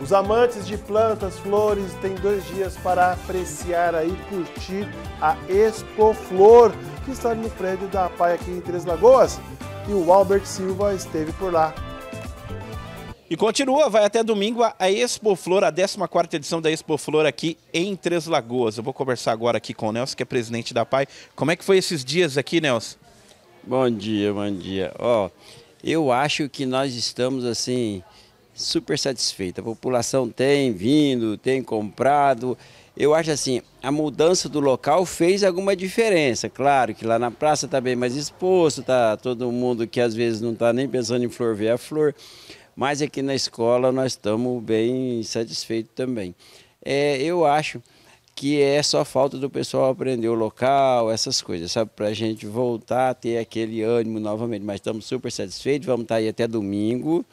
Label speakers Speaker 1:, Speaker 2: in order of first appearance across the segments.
Speaker 1: Os amantes de plantas, flores, têm dois dias para apreciar e curtir a Expo Flor, que está no prédio da APAI aqui em Três Lagoas. E o Albert Silva esteve por lá e continua, vai até domingo
Speaker 2: a Expo Flor, a 14ª edição da Expo Flor aqui em Três Lagoas. Eu vou conversar agora aqui
Speaker 3: com o Nelson, que é presidente da PAI. Como é que foi esses dias aqui, Nelson? Bom dia, bom dia. Ó, eu acho que nós estamos assim super satisfeita. A população tem vindo, tem comprado. Eu acho assim, a mudança do local fez alguma diferença. Claro que lá na praça está bem mais exposto, está todo mundo que às vezes não está nem pensando em flor ver a flor. Mas aqui na escola nós estamos bem satisfeitos também. É, eu acho que é só falta do pessoal aprender o local, essas coisas, sabe? Para a gente voltar a ter aquele ânimo novamente. Mas estamos super satisfeitos, vamos estar tá aí até domingo.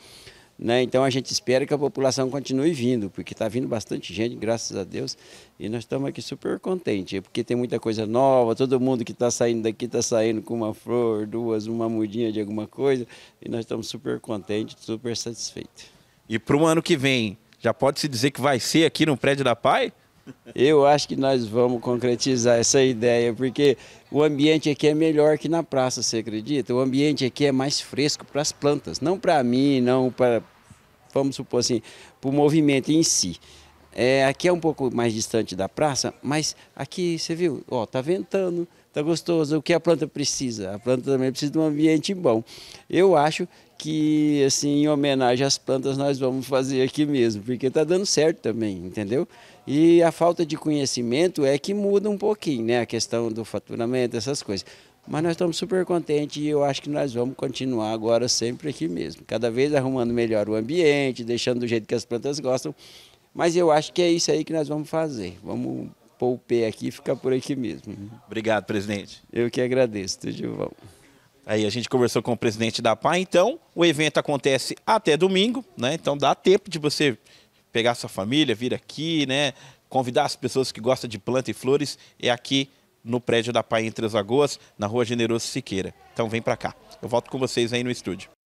Speaker 3: Né? Então a gente espera que a população continue vindo, porque está vindo bastante gente, graças a Deus, e nós estamos aqui super contentes, porque tem muita coisa nova, todo mundo que está saindo daqui está saindo com uma flor, duas, uma mudinha de alguma coisa, e nós estamos super contentes, super satisfeitos. E para o ano que vem, já pode se dizer que vai ser aqui no prédio da Pai? Eu acho que nós vamos concretizar essa ideia, porque o ambiente aqui é melhor que na praça, você acredita? O ambiente aqui é mais fresco para as plantas, não para mim, não para vamos supor assim, para o movimento em si. É, aqui é um pouco mais distante da praça, mas aqui você viu, ó, tá ventando, tá gostoso. O que a planta precisa? A planta também precisa de um ambiente bom. Eu acho que, assim, em homenagem às plantas, nós vamos fazer aqui mesmo, porque tá dando certo também, entendeu? E a falta de conhecimento é que muda um pouquinho, né? A questão do faturamento, essas coisas. Mas nós estamos super contentes e eu acho que nós vamos continuar agora sempre aqui mesmo. Cada vez arrumando melhor o ambiente, deixando do jeito que as plantas gostam. Mas eu acho que é isso aí que nós vamos fazer. Vamos pôr o pé aqui e ficar por aqui mesmo.
Speaker 2: Obrigado, presidente.
Speaker 3: Eu que agradeço, Tudivão. Aí a gente conversou com o
Speaker 2: presidente da PA, então o evento acontece até domingo, né? Então dá tempo de você pegar sua família, vir aqui, né? Convidar as pessoas que gostam de planta e flores é aqui no prédio da PAI em Três Lagoas, na rua Generoso Siqueira. Então vem para cá. Eu volto com vocês aí no estúdio.